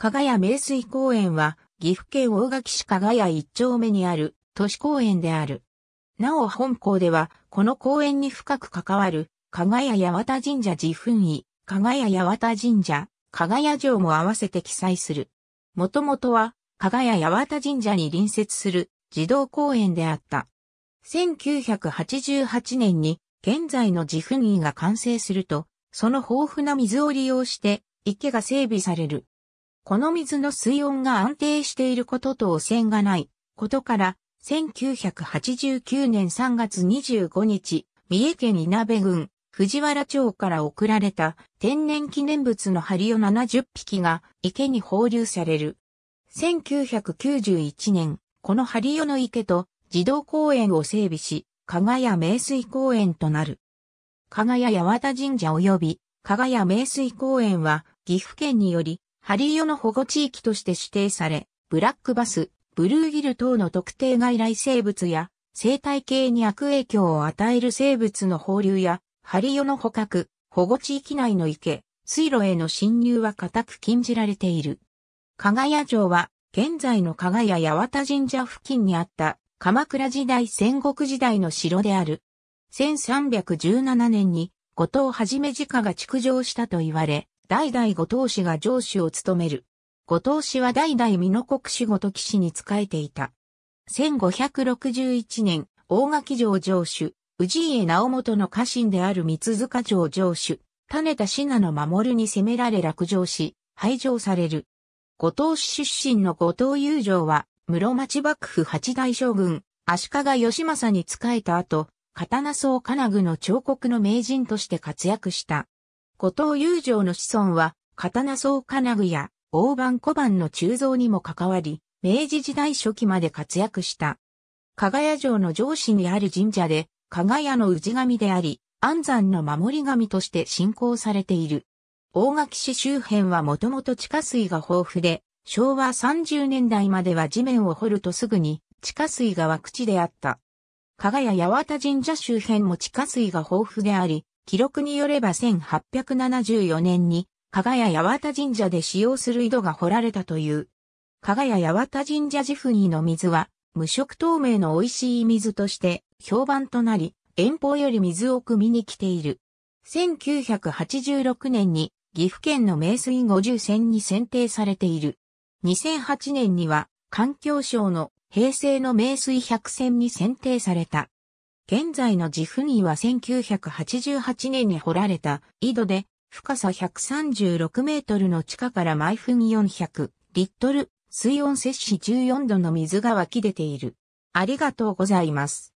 加賀谷名水公園は、岐阜県大垣市加賀谷一丁目にある都市公園である。なお本校では、この公園に深く関わる、加賀谷八幡神社自噴位、加賀谷八幡神社、加賀谷城も合わせて記載する。もともとは、加賀谷八幡神社に隣接する児童公園であった。1988年に、現在の自噴位が完成すると、その豊富な水を利用して、池が整備される。この水の水温が安定していることと汚染がないことから、1989年3月25日、三重県稲部郡藤原町から送られた天然記念物の針を70匹が池に放流される。1991年、この針尾の池と児童公園を整備し、加賀谷名水公園となる。加賀谷八幡神社及び加賀谷名水公園は岐阜県によりハリーオの保護地域として指定され、ブラックバス、ブルーギル等の特定外来生物や、生態系に悪影響を与える生物の放流や、ハリオの捕獲、保護地域内の池、水路への侵入は固く禁じられている。加賀谷城は、現在の加賀谷八幡神社付近にあった鎌倉時代戦国時代の城である。1317年に後藤はじめ家が築城したと言われ、代々後藤氏が上司を務める。後藤氏は代々美濃国仕ごと騎士に仕えていた。1561年、大垣城城主、氏家直元の家臣である三塚城城主、種田信濃守に攻められ落城し、廃城される。後藤氏出身の後藤雄城は、室町幕府八代将軍、足利義政に仕えた後、刀僧金具の彫刻の名人として活躍した。後藤雄城の子孫は、刀草金具や大判小判の鋳造にも関わり、明治時代初期まで活躍した。加賀屋城の上司にある神社で、加賀屋の氏神であり、安山の守り神として信仰されている。大垣市周辺はもともと地下水が豊富で、昭和30年代までは地面を掘るとすぐに地下水が湧く地であった。加賀屋八幡神社周辺も地下水が豊富であり、記録によれば1874年に、加賀谷八幡神社で使用する井戸が掘られたという。加賀谷八幡神社フニにの水は、無色透明の美味しい水として評判となり、遠方より水を汲みに来ている。1986年に岐阜県の名水50選に選定されている。2008年には環境省の平成の名水百選に選定された。現在のジフニは1988年に掘られた井戸で深さ136メートルの地下から毎分400リットル水温摂氏14度の水が湧き出ている。ありがとうございます。